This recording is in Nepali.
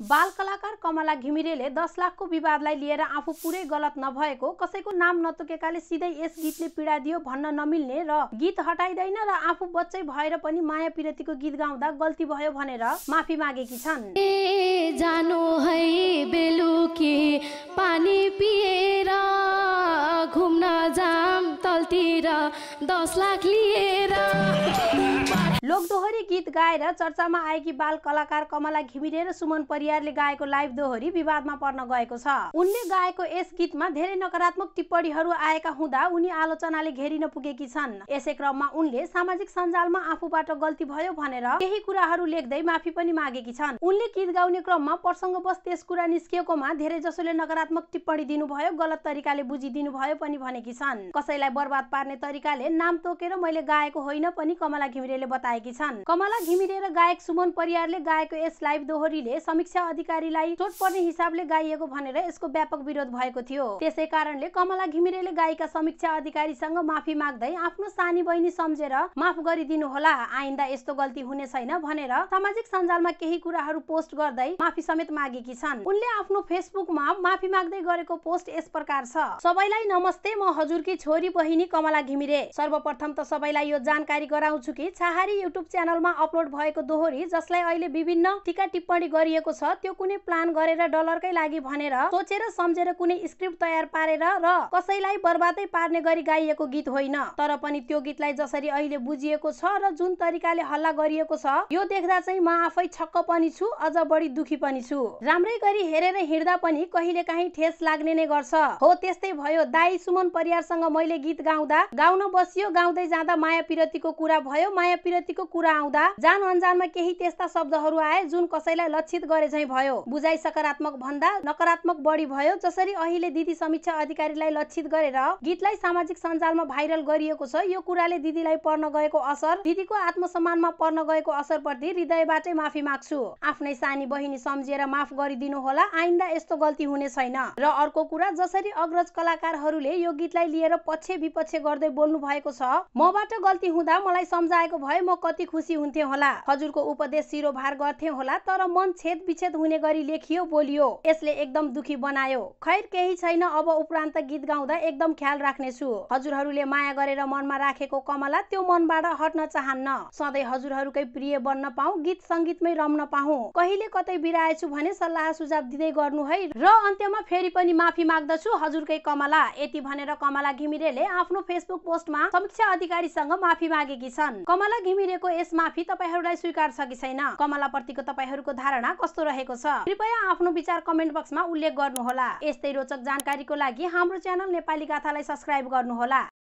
बाल कलाकार कमला घिमिरेले दस लाखको विवादलाई लिएर आफू पुरै गलत नभएको कसैको नाम नतोकेकाले सिधै यस गीतले पीडा दियो भन्न नमिल्ने र गीत हटाइँदैन र आफू बच्चै भएर पनि माया पिरतीको गीत गाउँदा गल्ती भयो भनेर माफी मागेकी छन् जानु है बेलुकी पानी दस लाख लिएर लोकदोहोरी गीत गाएर चर्चामा आएकी बाल कलाकार कमला घिमिरे र सुमन परियारले गाएको लाइभ दोहोरी विवादमा पर्न गएको छ उनले गाएको यस गीतमा धेरै नकारात्मक टिप्पणीहरू आएका हुँदा उनी आलोचनाले घेरिन पुगेकी छन् यसै क्रममा उनले सामाजिक सञ्जालमा आफूबाट गल्ती भयो भनेर केही कुराहरू लेख्दै माफी पनि मागेकी छन् उनले गीत गाउने क्रममा बस त्यस कुरा निस्किएकोमा धेरै जसोले नकारात्मक टिप्पणी दिनुभयो गलत तरिकाले बुझिदिनु भयो पनि भनेकी छन् कसैलाई बर्बाद पार्ने तरिकाले नाम तोकेर मैले गाएको होइन पनि कमला घिमिरेले बताएकी छन् कमला घिमिरे र गायक सुमन परियारले गाएको यस लाइभ दोहोरीले समीक्षा अधिकारीलाई चोट पर्ने हिसाबले गाइएको भनेर यसको व्यापक विरोध भएको थियो त्यसै कारणले कमला घिमिरेले गायिका समीक्षा अधिकारीसँग माफी माग्दै आफ्नो सानी बहिनी सम्झेर माफ गरिदिनु होला आइन्दा यस्तो गल्ती हुने छैन भनेर सामाजिक सञ्जालमा केही कुराहरू पोस्ट गर्दै माफी समेत मागेकी छन् उनले आफ्नो फेसबुकमा माफी माग्दै गरेको पोस्ट यस प्रकार छ सबैलाई नमस्ते म हजुरकी छोरी बहिनी कमला घिमिरे सर्व सर्वप्रथम त सबैलाई यो जानकारी गराउँछु कि छाहारी युट्युब च्यानलमा अपलोड भएको दोहोरी जसलाई अहिले विभिन्न टिका टिप्पणी गरिएको छ त्यो कुनै प्लान गरेर डलरकै लागि भनेर सोचेर सम्झेर कुनै स्क्रिप्ट तयार पारेर र कसैलाई बर्बादै पार्ने गरी गाइएको गीत होइन तर पनि त्यो गीतलाई जसरी अहिले बुझिएको छ र जुन तरिकाले हल्ला गरिएको छ यो देख्दा चाहिँ म आफै छक्क पनि छु अझ बढी दुखी पनि छु राम्रै गरी हेरेर हिँड्दा पनि कहिले काहीँ ठेस लाग्ने नै गर्छ हो त्यस्तै भयो दाई सुमन परियारसँग मैले गीत गाउँदा गाउन बसियो रेडियो गाउँदै जाँदा माया पिरतीको कुरा भयो माया पिरतीको कुरा आउँदा जान अन्जानमा केही त्यस्ता शब्दहरू आए जुन कसैलाई लक्षित गरे झैँ भयो बुझाइ सकारात्मक भन्दा नकारात्मक बढी भयो जसरी अहिले दिदी समीक्षा अधिकारीलाई लक्षित गरेर गीतलाई सामाजिक सञ्जालमा भाइरल गरिएको छ यो कुराले दिदीलाई पर्न गएको असर दिदीको आत्मसम्मानमा पर्न गएको असर प्रति हृदयबाटै माफी माग्छु आफ्नै सानी बहिनी सम्झिएर माफ गरिदिनु होला आइन्दा यस्तो गल्ती हुने छैन र अर्को कुरा जसरी अग्रज कलाकारहरूले यो गीतलाई लिएर पक्ष विपक्ष गर्दै बोल्नु भएको छ मबाट गल्ती हुँदा मलाई सम्झाएको भए म कति खुसी हुन्थे होला हजुरको उपदेश शिरोभार गर्थे होला तर मन छेद विच्छेद हुने गरी लेखियो बोलियो यसले एकदम दुखी बनायो खैर केही छैन अब उपरान्त गीत गाउँदा एकदम ख्याल राख्नेछु हजुरहरूले माया गरेर मनमा राखेको कमला त्यो मनबाट हट्न चाहन्न सधैँ हजुरहरूकै प्रिय बन्न पाऊ गीत सङ्गीतमै रम्न पाऊ कहिले कतै बिराएछु भने सल्लाह सुझाव दिँदै गर्नु है र अन्त्यमा फेरि पनि माफी माग्दछु हजुरकै कमला यति भनेर कमला घिमिरेले आफ्नो फेसबुक पोस्टमा अधिकारी अधिकारीसँग माफी मागेकी छन् कमला घिमिरेको यस माफी तपाईँहरूलाई स्वीकार छ कि छैन कमला प्रतिको तपाईँहरूको धारणा कस्तो रहेको छ कृपया आफ्नो विचार कमेन्ट बक्समा उल्लेख गर्नुहोला यस्तै रोचक जानकारीको लागि हाम्रो च्यानल नेपाली गाथालाई सब्सक्राइब गर्नुहोला